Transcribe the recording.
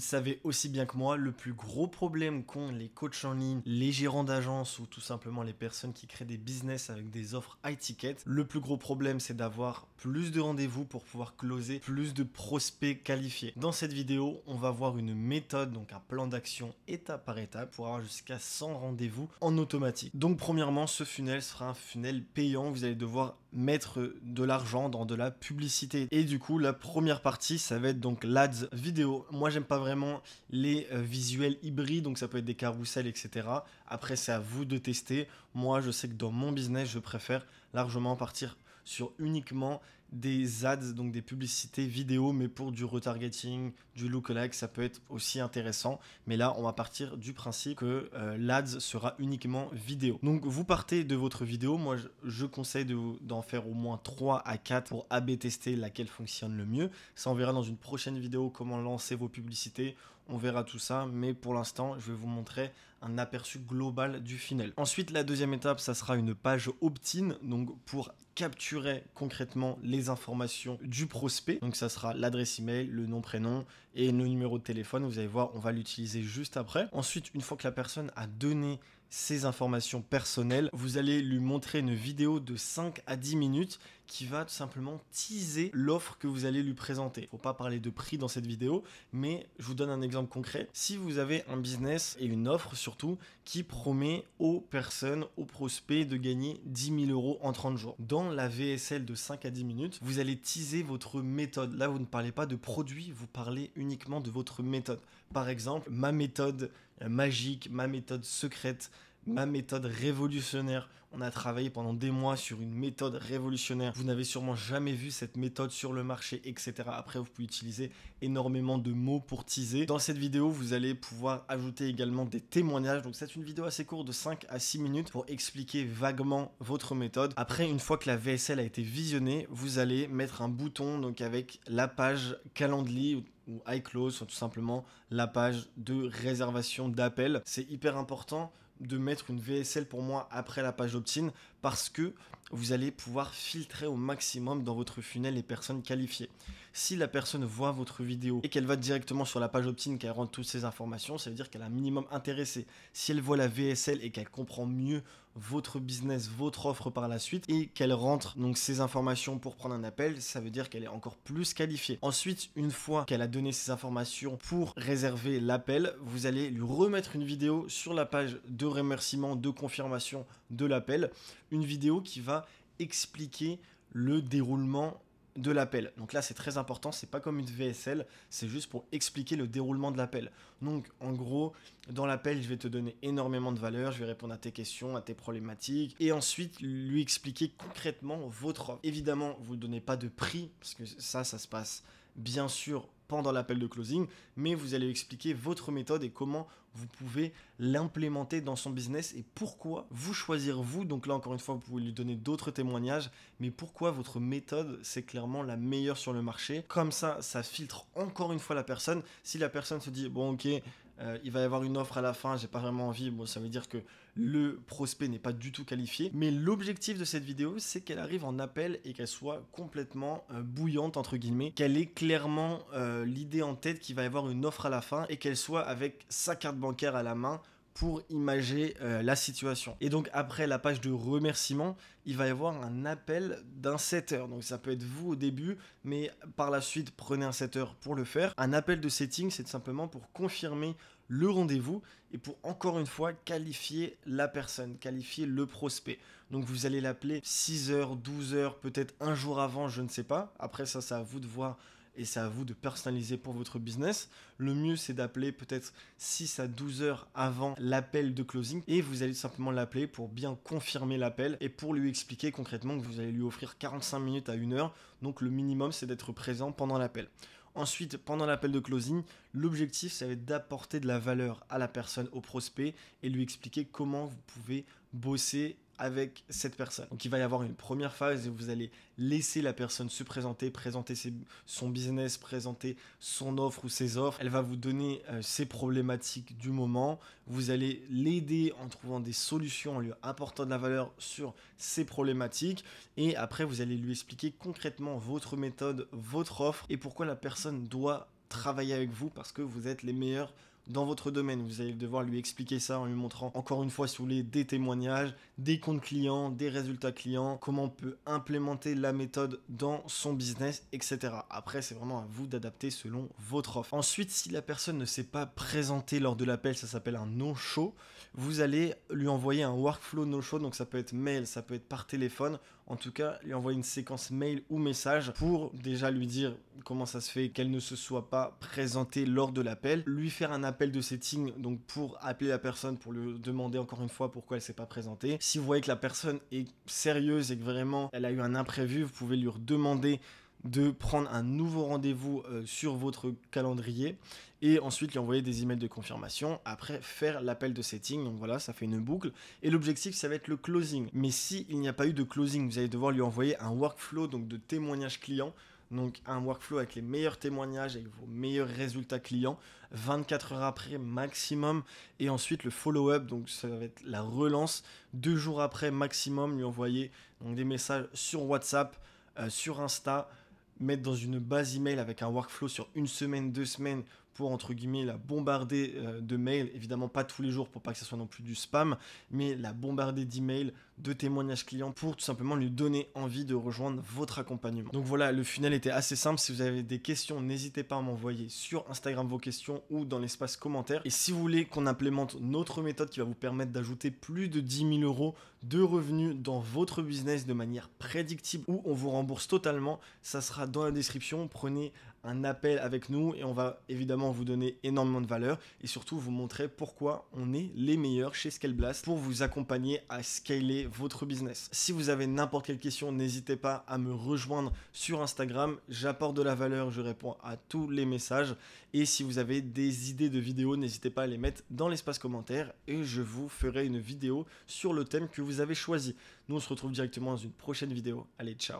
savez aussi bien que moi, le plus gros problème qu'ont les coachs en ligne, les gérants d'agence ou tout simplement les personnes qui créent des business avec des offres high ticket, le plus gros problème c'est d'avoir plus de rendez-vous pour pouvoir closer plus de prospects qualifiés. Dans cette vidéo, on va voir une méthode, donc un plan d'action étape par étape pour avoir jusqu'à 100 rendez-vous en automatique. Donc premièrement, ce funnel sera un funnel payant, vous allez devoir mettre de l'argent dans de la publicité. Et du coup, la première partie, ça va être donc l'ads vidéo. Moi, j'aime pas vraiment les euh, visuels hybrides, donc ça peut être des carousels, etc. Après, c'est à vous de tester. Moi, je sais que dans mon business, je préfère largement partir sur uniquement des ads, donc des publicités vidéo, mais pour du retargeting, du lookalike, ça peut être aussi intéressant. Mais là, on va partir du principe que euh, l'ads sera uniquement vidéo. Donc, vous partez de votre vidéo. Moi, je, conseille d'en faire au moins 3 à 4 pour AB tester laquelle fonctionne le mieux. Ça, on verra dans une prochaine vidéo comment lancer vos publicités on verra tout ça, mais pour l'instant, je vais vous montrer un aperçu global du final. Ensuite, la deuxième étape, ça sera une page opt-in, donc pour capturer concrètement les informations du prospect. Donc ça sera l'adresse email, le nom, prénom et le numéro de téléphone. Vous allez voir, on va l'utiliser juste après. Ensuite, une fois que la personne a donné ses informations personnelles. Vous allez lui montrer une vidéo de 5 à 10 minutes qui va tout simplement teaser l'offre que vous allez lui présenter. ne Faut pas parler de prix dans cette vidéo, mais je vous donne un exemple concret. Si vous avez un business et une offre surtout qui promet aux personnes, aux prospects de gagner 10 000 euros en 30 jours, dans la VSL de 5 à 10 minutes, vous allez teaser votre méthode. Là, vous ne parlez pas de produit, vous parlez uniquement de votre méthode. Par exemple, ma méthode magique, ma méthode secrète, ma méthode révolutionnaire. On a travaillé pendant des mois sur une méthode révolutionnaire. Vous n'avez sûrement jamais vu cette méthode sur le marché, etc. Après, vous pouvez utiliser énormément de mots pour teaser. Dans cette vidéo, vous allez pouvoir ajouter également des témoignages. Donc, c'est une vidéo assez courte de 5 à 6 minutes pour expliquer vaguement votre méthode. Après, une fois que la VSL a été visionnée, vous allez mettre un bouton donc avec la page Calendly ou iClose, ou tout simplement la page de réservation d'appel. C'est hyper important de mettre une VSL pour moi après la page opt-in parce que vous allez pouvoir filtrer au maximum dans votre funnel les personnes qualifiées. Si la personne voit votre vidéo et qu'elle va directement sur la page opt-in qu'elle rentre toutes ces informations, ça veut dire qu'elle a un minimum intéressé. Si elle voit la VSL et qu'elle comprend mieux votre business, votre offre par la suite et qu'elle rentre donc ces informations pour prendre un appel, ça veut dire qu'elle est encore plus qualifiée. Ensuite, une fois qu'elle a donné ces informations pour réserver l'appel, vous allez lui remettre une vidéo sur la page de remerciement, de confirmation de l'appel, une vidéo qui va expliquer le déroulement de l'appel. Donc là, c'est très important, c'est pas comme une VSL, c'est juste pour expliquer le déroulement de l'appel. Donc en gros, dans l'appel, je vais te donner énormément de valeur, je vais répondre à tes questions, à tes problématiques, et ensuite lui expliquer concrètement votre offre. Évidemment, vous ne donnez pas de prix, parce que ça, ça se passe bien sûr pendant l'appel de closing, mais vous allez expliquer votre méthode et comment vous pouvez l'implémenter dans son business et pourquoi vous choisir vous. Donc là encore une fois, vous pouvez lui donner d'autres témoignages, mais pourquoi votre méthode c'est clairement la meilleure sur le marché. Comme ça, ça filtre encore une fois la personne. Si la personne se dit bon ok, euh, il va y avoir une offre à la fin, j'ai pas vraiment envie. Bon, ça veut dire que le prospect n'est pas du tout qualifié. Mais l'objectif de cette vidéo, c'est qu'elle arrive en appel et qu'elle soit complètement euh, bouillante, entre guillemets. Qu'elle ait clairement euh, l'idée en tête qu'il va y avoir une offre à la fin et qu'elle soit avec sa carte bancaire à la main pour imager euh, la situation. Et donc après la page de remerciement il va y avoir un appel d'un 7 heures. Donc ça peut être vous au début, mais par la suite prenez un 7 heures pour le faire. Un appel de setting, c'est simplement pour confirmer le rendez-vous et pour encore une fois qualifier la personne, qualifier le prospect. Donc vous allez l'appeler 6 heures, 12 heures, peut-être un jour avant, je ne sais pas. Après ça, c'est à vous de voir et c'est à vous de personnaliser pour votre business. Le mieux, c'est d'appeler peut-être 6 à 12 heures avant l'appel de closing et vous allez simplement l'appeler pour bien confirmer l'appel et pour lui expliquer concrètement que vous allez lui offrir 45 minutes à 1 heure. Donc le minimum, c'est d'être présent pendant l'appel. Ensuite, pendant l'appel de closing, l'objectif, ça va être d'apporter de la valeur à la personne, au prospect, et lui expliquer comment vous pouvez bosser avec cette personne. Donc il va y avoir une première phase et vous allez laisser la personne se présenter, présenter son business, présenter son offre ou ses offres. Elle va vous donner euh, ses problématiques du moment. Vous allez l'aider en trouvant des solutions, en lui apportant de la valeur sur ses problématiques. Et après, vous allez lui expliquer concrètement votre méthode, votre offre et pourquoi la personne doit travailler avec vous parce que vous êtes les meilleurs dans votre domaine. Vous allez devoir lui expliquer ça en lui montrant encore une fois si vous voulez des témoignages, des comptes clients, des résultats clients, comment on peut implémenter la méthode dans son business, etc. Après, c'est vraiment à vous d'adapter selon votre offre. Ensuite, si la personne ne s'est pas présentée lors de l'appel, ça s'appelle un no-show, vous allez lui envoyer un workflow no-show, donc ça peut être mail, ça peut être par téléphone, en tout cas, lui envoyer une séquence mail ou message pour déjà lui dire comment ça se fait qu'elle ne se soit pas présentée lors de l'appel, lui faire un appel de setting, donc pour appeler la personne, pour lui demander encore une fois pourquoi elle s'est pas présentée. Si vous voyez que la personne est sérieuse et que vraiment elle a eu un imprévu, vous pouvez lui demander de prendre un nouveau rendez-vous euh, sur votre calendrier et ensuite lui envoyer des emails de confirmation. Après, faire l'appel de setting. Donc voilà, ça fait une boucle. Et l'objectif, ça va être le closing. Mais s'il il n'y a pas eu de closing, vous allez devoir lui envoyer un workflow donc de témoignage client donc un workflow avec les meilleurs témoignages, avec vos meilleurs résultats clients, 24 heures après maximum, et ensuite le follow-up, donc ça va être la relance, deux jours après maximum, lui envoyer donc, des messages sur WhatsApp, euh, sur Insta, mettre dans une base email avec un workflow sur une semaine, deux semaines pour entre guillemets la bombarder euh, de mails, évidemment pas tous les jours pour pas que ce soit non plus du spam, mais la bombarder d'emails, de témoignages clients pour tout simplement lui donner envie de rejoindre votre accompagnement. Donc voilà, le funnel était assez simple. Si vous avez des questions, n'hésitez pas à m'envoyer sur Instagram vos questions ou dans l'espace commentaire. Et si vous voulez qu'on implémente notre méthode qui va vous permettre d'ajouter plus de 10 000 euros de revenus dans votre business de manière prédictible ou on vous rembourse totalement. Ça sera dans la description. Prenez un appel avec nous et on va évidemment vous donner énormément de valeur et surtout vous montrer pourquoi on est les meilleurs chez Scaleblast pour vous accompagner à scaler votre business. Si vous avez n'importe quelle question, n'hésitez pas à me rejoindre sur Instagram. J'apporte de la valeur, je réponds à tous les messages et si vous avez des idées de vidéos, n'hésitez pas à les mettre dans l'espace commentaire et je vous ferai une vidéo sur le thème que vous vous avez choisi. Nous, on se retrouve directement dans une prochaine vidéo. Allez, ciao